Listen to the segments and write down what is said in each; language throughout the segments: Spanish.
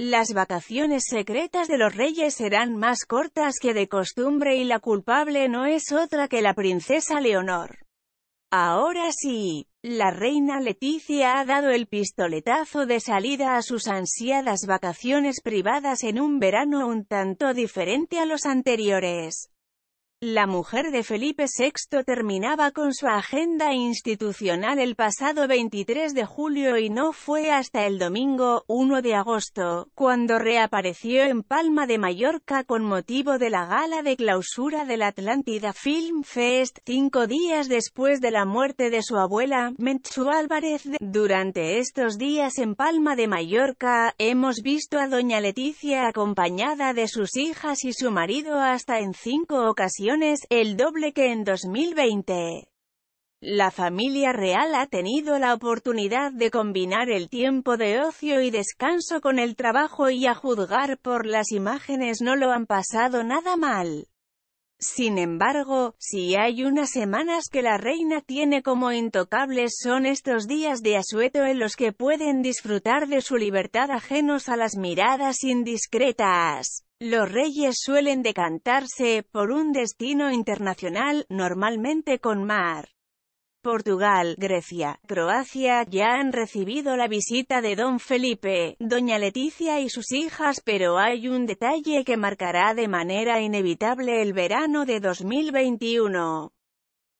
Las vacaciones secretas de los reyes serán más cortas que de costumbre y la culpable no es otra que la princesa Leonor. Ahora sí, la reina Leticia ha dado el pistoletazo de salida a sus ansiadas vacaciones privadas en un verano un tanto diferente a los anteriores. La mujer de Felipe VI terminaba con su agenda institucional el pasado 23 de julio y no fue hasta el domingo, 1 de agosto, cuando reapareció en Palma de Mallorca con motivo de la gala de clausura del Atlántida Film Fest, cinco días después de la muerte de su abuela, Menchu Álvarez. Durante estos días en Palma de Mallorca, hemos visto a doña Leticia acompañada de sus hijas y su marido hasta en cinco ocasiones el doble que en 2020. La familia real ha tenido la oportunidad de combinar el tiempo de ocio y descanso con el trabajo y a juzgar por las imágenes no lo han pasado nada mal. Sin embargo, si hay unas semanas que la reina tiene como intocables son estos días de asueto en los que pueden disfrutar de su libertad ajenos a las miradas indiscretas. Los reyes suelen decantarse por un destino internacional, normalmente con mar. Portugal, Grecia, Croacia ya han recibido la visita de don Felipe, doña Leticia y sus hijas pero hay un detalle que marcará de manera inevitable el verano de 2021.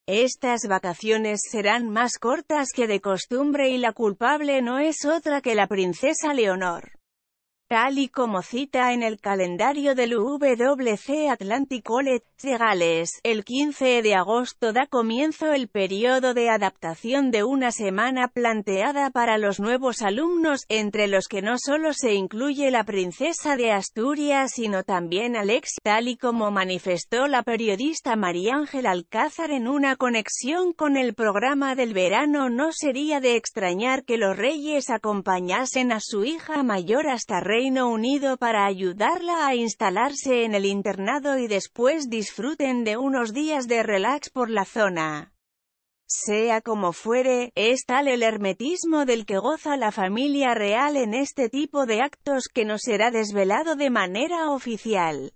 Estas vacaciones serán más cortas que de costumbre y la culpable no es otra que la princesa Leonor tal y como cita en el calendario del WC Atlantic College de Gales. El 15 de agosto da comienzo el periodo de adaptación de una semana planteada para los nuevos alumnos, entre los que no solo se incluye la princesa de Asturias sino también Alex, tal y como manifestó la periodista María Ángel Alcázar en una conexión con el programa del verano no sería de extrañar que los reyes acompañasen a su hija mayor hasta re. Reino Unido para ayudarla a instalarse en el internado y después disfruten de unos días de relax por la zona. Sea como fuere, es tal el hermetismo del que goza la familia real en este tipo de actos que no será desvelado de manera oficial.